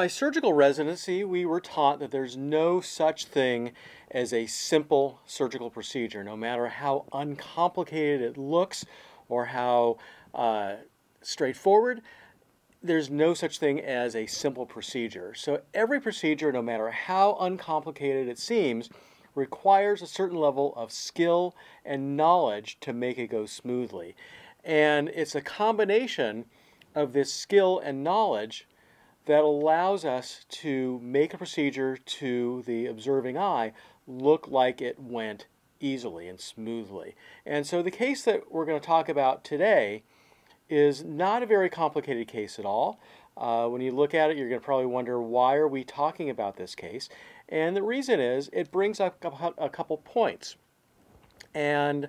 my surgical residency, we were taught that there's no such thing as a simple surgical procedure, no matter how uncomplicated it looks or how uh, straightforward. There's no such thing as a simple procedure. So every procedure, no matter how uncomplicated it seems, requires a certain level of skill and knowledge to make it go smoothly. And it's a combination of this skill and knowledge that allows us to make a procedure to the observing eye look like it went easily and smoothly. And so the case that we're going to talk about today is not a very complicated case at all. Uh, when you look at it, you're going to probably wonder why are we talking about this case? And the reason is it brings up a couple points. And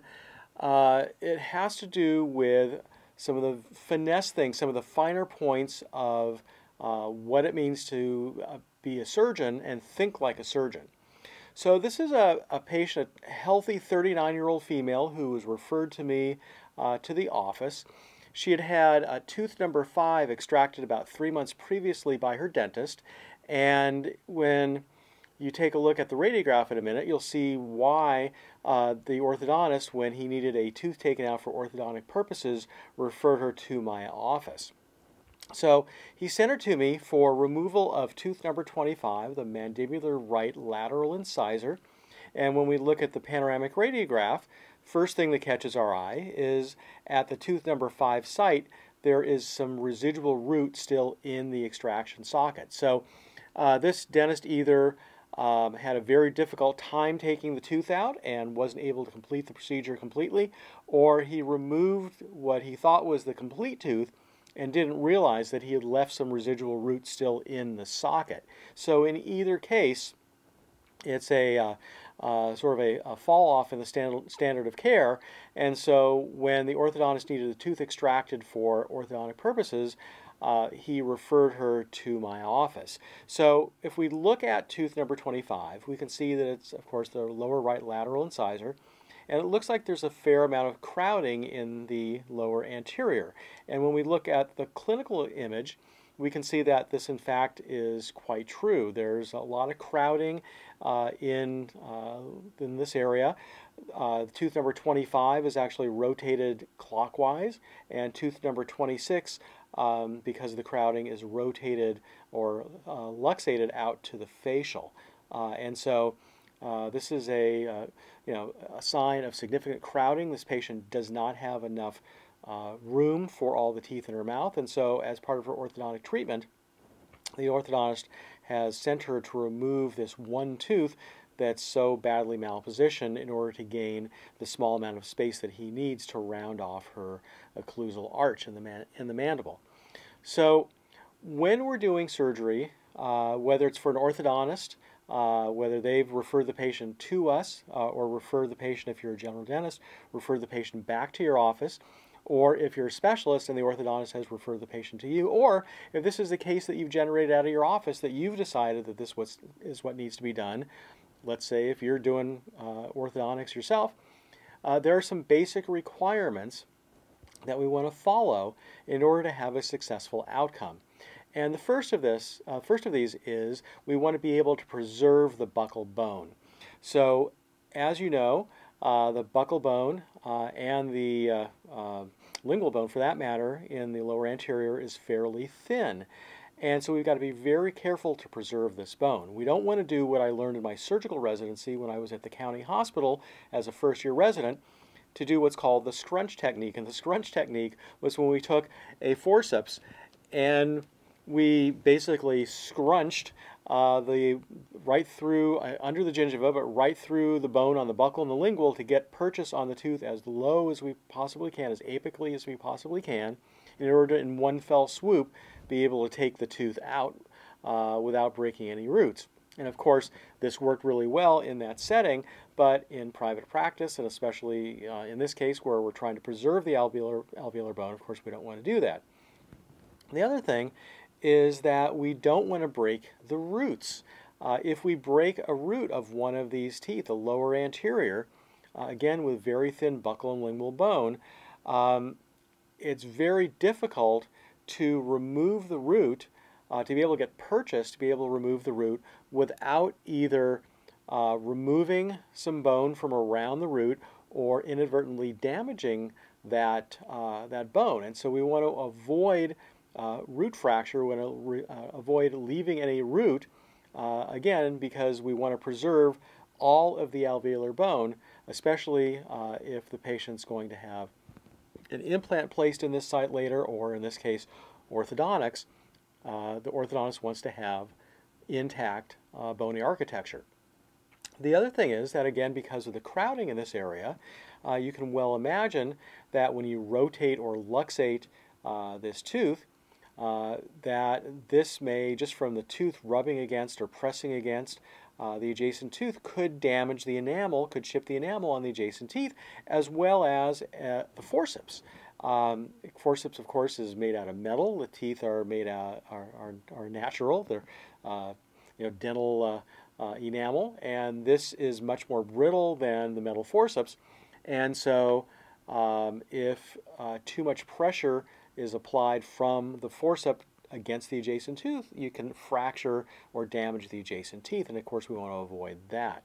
uh, it has to do with some of the finesse things, some of the finer points of uh, what it means to uh, be a surgeon and think like a surgeon. So this is a, a patient, a healthy 39-year-old female who was referred to me uh, to the office. She had had a tooth number five extracted about three months previously by her dentist, and when you take a look at the radiograph in a minute, you'll see why uh, the orthodontist, when he needed a tooth taken out for orthodontic purposes, referred her to my office. So he sent her to me for removal of tooth number 25, the mandibular right lateral incisor. And when we look at the panoramic radiograph, first thing that catches our eye is at the tooth number 5 site, there is some residual root still in the extraction socket. So uh, this dentist either um, had a very difficult time taking the tooth out and wasn't able to complete the procedure completely, or he removed what he thought was the complete tooth and didn't realize that he had left some residual root still in the socket. So in either case, it's a uh, uh, sort of a, a, fall off in the standard standard of care. And so when the orthodontist needed the tooth extracted for orthodontic purposes, uh, he referred her to my office. So if we look at tooth number 25, we can see that it's, of course, the lower right lateral incisor. And it looks like there's a fair amount of crowding in the lower anterior. And when we look at the clinical image, we can see that this in fact is quite true. There's a lot of crowding uh, in, uh, in this area. Uh, tooth number 25 is actually rotated clockwise and tooth number 26 um, because the crowding is rotated or uh, luxated out to the facial. Uh, and so uh, this is a, uh, you know, a sign of significant crowding. This patient does not have enough uh, room for all the teeth in her mouth, and so as part of her orthodontic treatment, the orthodontist has sent her to remove this one tooth that's so badly malpositioned in order to gain the small amount of space that he needs to round off her occlusal arch in the, in the mandible. So when we're doing surgery, uh, whether it's for an orthodontist uh, whether they've referred the patient to us uh, or refer the patient, if you're a general dentist, refer the patient back to your office, or if you're a specialist and the orthodontist has referred the patient to you, or if this is the case that you've generated out of your office that you've decided that this was, is what needs to be done. Let's say if you're doing uh, orthodontics yourself, uh, there are some basic requirements that we want to follow in order to have a successful outcome. And the first of this, uh, first of these is we want to be able to preserve the buckle bone. So as you know, uh, the buckle bone uh, and the uh, uh, lingual bone for that matter in the lower anterior is fairly thin. And so we've got to be very careful to preserve this bone. We don't want to do what I learned in my surgical residency when I was at the county hospital as a first year resident, to do what's called the scrunch technique. And the scrunch technique was when we took a forceps and we basically scrunched uh, the right through uh, under the gingiva, but right through the bone on the buccal and the lingual to get purchase on the tooth as low as we possibly can, as apically as we possibly can, in order to, in one fell swoop, be able to take the tooth out uh, without breaking any roots. And of course, this worked really well in that setting, but in private practice, and especially uh, in this case where we're trying to preserve the alveolar, alveolar bone, of course, we don't want to do that. The other thing is that we don't want to break the roots. Uh, if we break a root of one of these teeth, the lower anterior, uh, again with very thin buccal and lingual bone, um, it's very difficult to remove the root, uh, to be able to get purchase, to be able to remove the root without either uh, removing some bone from around the root or inadvertently damaging that, uh, that bone. And so we want to avoid uh, root fracture. We want to uh, avoid leaving any root, uh, again, because we want to preserve all of the alveolar bone, especially uh, if the patient's going to have an implant placed in this site later, or in this case, orthodontics. Uh, the orthodontist wants to have intact uh, bony architecture. The other thing is that, again, because of the crowding in this area, uh, you can well imagine that when you rotate or luxate uh, this tooth, uh, that this may, just from the tooth rubbing against or pressing against uh, the adjacent tooth, could damage the enamel, could chip the enamel on the adjacent teeth, as well as uh, the forceps. Um, forceps, of course, is made out of metal. The teeth are made out are, are, are natural. They're uh, you know dental uh, enamel, and this is much more brittle than the metal forceps, and so. Um, if too much pressure is applied from the forceps against the adjacent tooth, you can fracture or damage the adjacent teeth. And of course, we want to avoid that.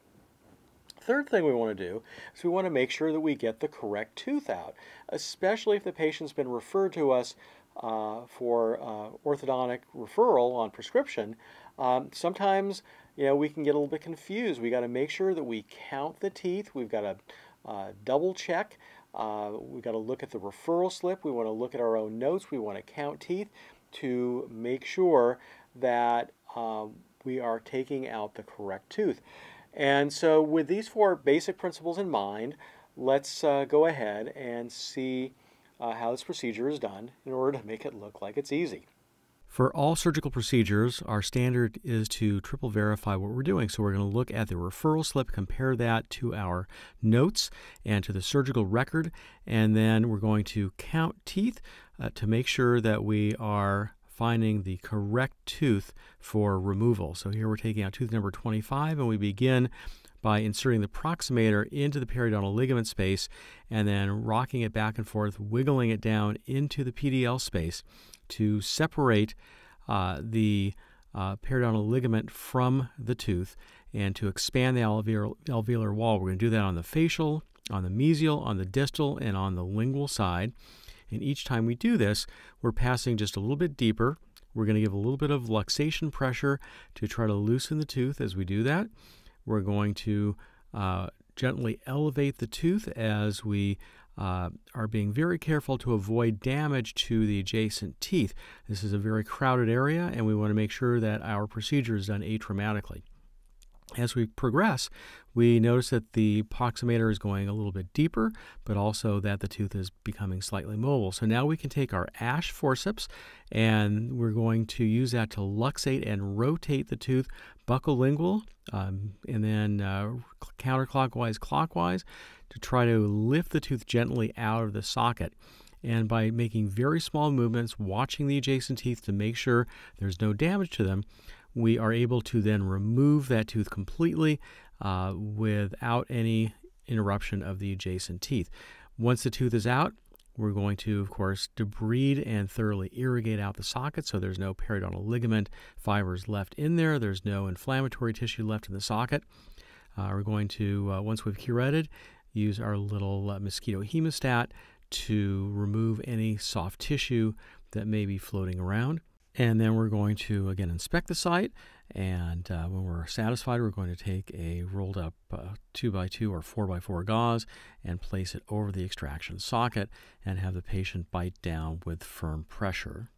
Third thing we want to do is we want to make sure that we get the correct tooth out, especially if the patient's been referred to us uh, for uh, orthodontic referral on prescription. Um, sometimes, you know, we can get a little bit confused. We got to make sure that we count the teeth. We've got to uh, double check uh, we've got to look at the referral slip. We want to look at our own notes. We want to count teeth to make sure that um, we are taking out the correct tooth. And so with these four basic principles in mind, let's uh, go ahead and see uh, how this procedure is done in order to make it look like it's easy. For all surgical procedures, our standard is to triple verify what we're doing. So we're going to look at the referral slip, compare that to our notes and to the surgical record, and then we're going to count teeth uh, to make sure that we are finding the correct tooth for removal. So here we're taking out tooth number 25 and we begin by inserting the proximator into the periodontal ligament space and then rocking it back and forth, wiggling it down into the PDL space to separate uh, the uh, periodontal ligament from the tooth and to expand the alveolar, alveolar wall. We're going to do that on the facial, on the mesial, on the distal, and on the lingual side. And each time we do this, we're passing just a little bit deeper. We're going to give a little bit of luxation pressure to try to loosen the tooth as we do that. We're going to uh, gently elevate the tooth as we uh, are being very careful to avoid damage to the adjacent teeth. This is a very crowded area, and we want to make sure that our procedure is done atraumatically. As we progress, we notice that the proximator is going a little bit deeper, but also that the tooth is becoming slightly mobile. So now we can take our ash forceps and we're going to use that to luxate and rotate the tooth buccolingual um, and then uh, counterclockwise, clockwise to try to lift the tooth gently out of the socket. And by making very small movements, watching the adjacent teeth to make sure there's no damage to them, we are able to then remove that tooth completely uh, without any interruption of the adjacent teeth. Once the tooth is out, we're going to, of course, debride and thoroughly irrigate out the socket so there's no periodontal ligament fibers left in there. There's no inflammatory tissue left in the socket. Uh, we're going to, uh, once we've curetted use our little uh, mosquito hemostat to remove any soft tissue that may be floating around. And then we're going to again inspect the site. And uh, when we're satisfied, we're going to take a rolled up uh, 2x2 or 4x4 gauze and place it over the extraction socket and have the patient bite down with firm pressure.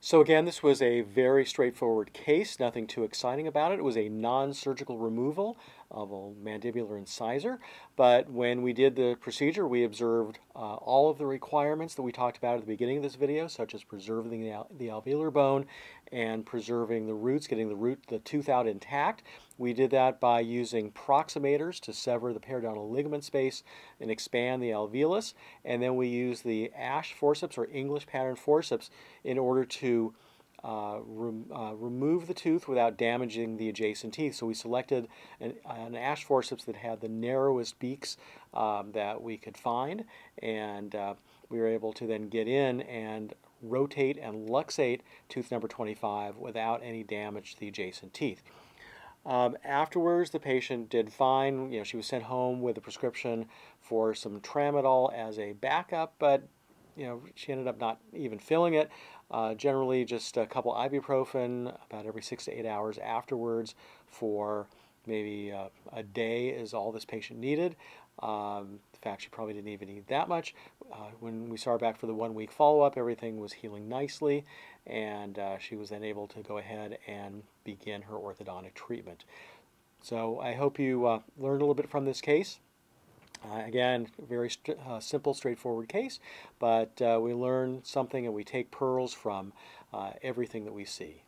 So, again, this was a very straightforward case, nothing too exciting about it. It was a non surgical removal of a mandibular incisor. But when we did the procedure, we observed uh, all of the requirements that we talked about at the beginning of this video, such as preserving the, al the alveolar bone and preserving the roots, getting the root, the tooth out intact. We did that by using proximators to sever the periodontal ligament space and expand the alveolus. And then we used the ash forceps or English pattern forceps in order to uh, uh, remove the tooth without damaging the adjacent teeth. So we selected an, an ash forceps that had the narrowest beaks um, that we could find, and uh, we were able to then get in and rotate and luxate tooth number 25 without any damage to the adjacent teeth. Um, afterwards, the patient did fine. You know, she was sent home with a prescription for some tramadol as a backup, but you know, she ended up not even filling it. Uh, generally, just a couple ibuprofen about every six to eight hours afterwards for maybe a, uh, a day is all this patient needed. Um, in fact, she probably didn't even need that much. Uh, when we saw her back for the one week follow up, everything was healing nicely, and uh, she was then able to go ahead and begin her orthodontic treatment. So I hope you uh, learned a little bit from this case. Uh, again, very st uh, simple, straightforward case, but uh, we learn something and we take pearls from uh, everything that we see.